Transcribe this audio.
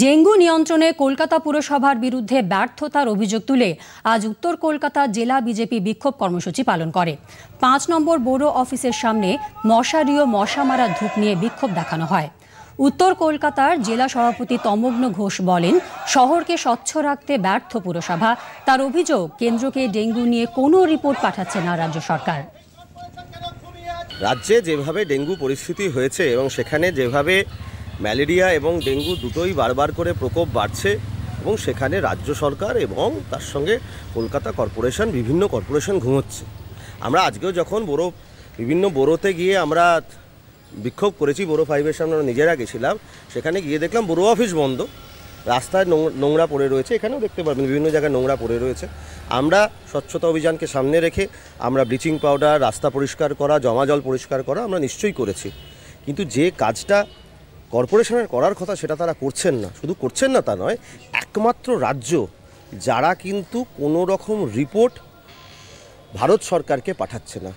dengue নিয়ন্ত্রণে কলকাতা পুরসভার বিরুদ্ধে ব্যর্থতার অভিযোগ তুলে আজ উত্তর কলকাতা জেলা বিজেপি বিক্ষোভ কর্মসূচি পালন করে পাঁচ নম্বর বোরো অফিসের সামনে মশারিও মশা মারা ধূপ নিয়ে বিক্ষোভ দেখানো হয় উত্তর কলকাতার জেলা সভাপতি তমগ্ন ঘোষ বলেন শহরকে স্বচ্ছ রাখতে ব্যর্থ পুরসভা তার অভিযোগ কেন্দ্রকে ডেঙ্গু নিয়ে কোনো রিপোর্ট পাঠাচ্ছে না রাজ্য সরকার রাজ্যে যেভাবে ডেঙ্গু পরিস্থিতি হয়েছে এবং সেখানে যেভাবে ম্যালেরিয়া এবং ডেঙ্গু দুটোই বারবার করে প্রকোপ বাড়ছে এবং সেখানে রাজ্য সরকার এবং তার সঙ্গে কলকাতা কর্পোরেশন বিভিন্ন কর্পোরেশন ঘুমোচ্ছে আমরা আজকেও যখন বড়ো বিভিন্ন বড়োতে গিয়ে আমরা বিক্ষোভ করেছি বড়ো ফাইভের সামনে আমরা নিজেরা গেছিলাম সেখানে গিয়ে দেখলাম বড়ো অফিস বন্ধ রাস্তায় নোংরা পড়ে রয়েছে এখানেও দেখতে পারবেন বিভিন্ন জায়গায় নোংরা পড়ে রয়েছে আমরা স্বচ্ছতা অভিযানকে সামনে রেখে আমরা ব্লিচিং পাউডার রাস্তা পরিষ্কার করা জমা জল পরিষ্কার করা আমরা নিশ্চয়ই করেছি কিন্তু যে কাজটা কর্পোরেশনের করার কথা সেটা তারা করছেন না শুধু করছেন না তা নয় একমাত্র রাজ্য যারা কিন্তু কোনো রকম রিপোর্ট ভারত সরকারকে পাঠাচ্ছে না